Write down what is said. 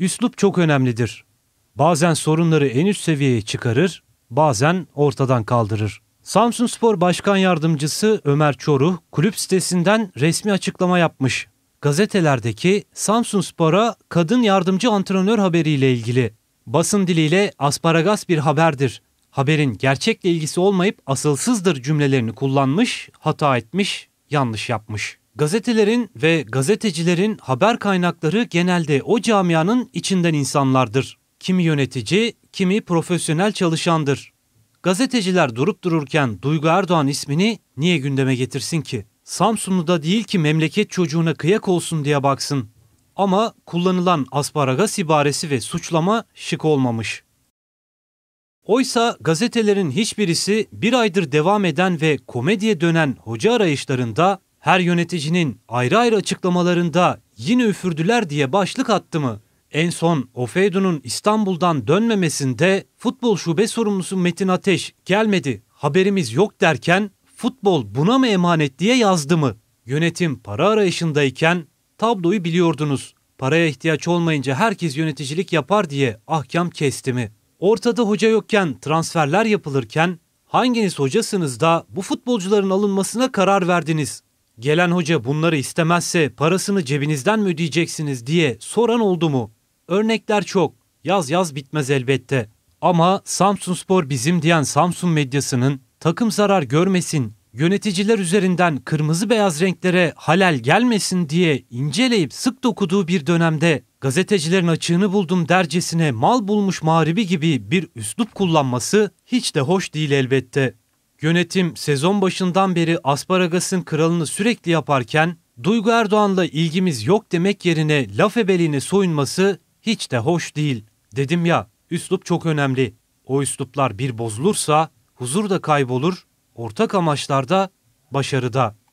Üslup çok önemlidir. Bazen sorunları en üst seviyeye çıkarır, bazen ortadan kaldırır. Samsun Spor Başkan Yardımcısı Ömer Çoruh kulüp sitesinden resmi açıklama yapmış. Gazetelerdeki Samsun Spor'a kadın yardımcı antrenör haberiyle ilgili. Basın diliyle asparagas bir haberdir. Haberin gerçekle ilgisi olmayıp asılsızdır cümlelerini kullanmış, hata etmiş, yanlış yapmış. Gazetelerin ve gazetecilerin haber kaynakları genelde o camianın içinden insanlardır. Kimi yönetici, kimi profesyonel çalışandır. Gazeteciler durup dururken Duygu Erdoğan ismini niye gündeme getirsin ki? Samsunlu'da değil ki memleket çocuğuna kıyak olsun diye baksın. Ama kullanılan asparagas ibaresi ve suçlama şık olmamış. Oysa gazetelerin hiçbirisi bir aydır devam eden ve komediye dönen hoca arayışlarında her yöneticinin ayrı ayrı açıklamalarında yine üfürdüler diye başlık attı mı? En son Ofeydun'un İstanbul'dan dönmemesinde futbol şube sorumlusu Metin Ateş gelmedi haberimiz yok derken futbol buna mı emanet diye yazdı mı? Yönetim para arayışındayken tabloyu biliyordunuz. Paraya ihtiyaç olmayınca herkes yöneticilik yapar diye ahkam kesti mi? Ortada hoca yokken transferler yapılırken hanginiz hocasınız da bu futbolcuların alınmasına karar verdiniz? Gelen hoca bunları istemezse parasını cebinizden mi ödeyeceksiniz diye soran oldu mu? Örnekler çok. Yaz yaz bitmez elbette. Ama Samsun Spor bizim diyen Samsun medyasının takım zarar görmesin, yöneticiler üzerinden kırmızı beyaz renklere halel gelmesin diye inceleyip sık dokuduğu bir dönemde gazetecilerin açığını buldum dercesine mal bulmuş mağribi gibi bir üslup kullanması hiç de hoş değil elbette. Yönetim sezon başından beri asparagasın kralını sürekli yaparken Duygu Erdoğan'la ilgimiz yok demek yerine laf ebeliğine soyunması hiç de hoş değil. Dedim ya üslup çok önemli. O üsluplar bir bozulursa huzur da kaybolur, ortak amaçlarda başarıda.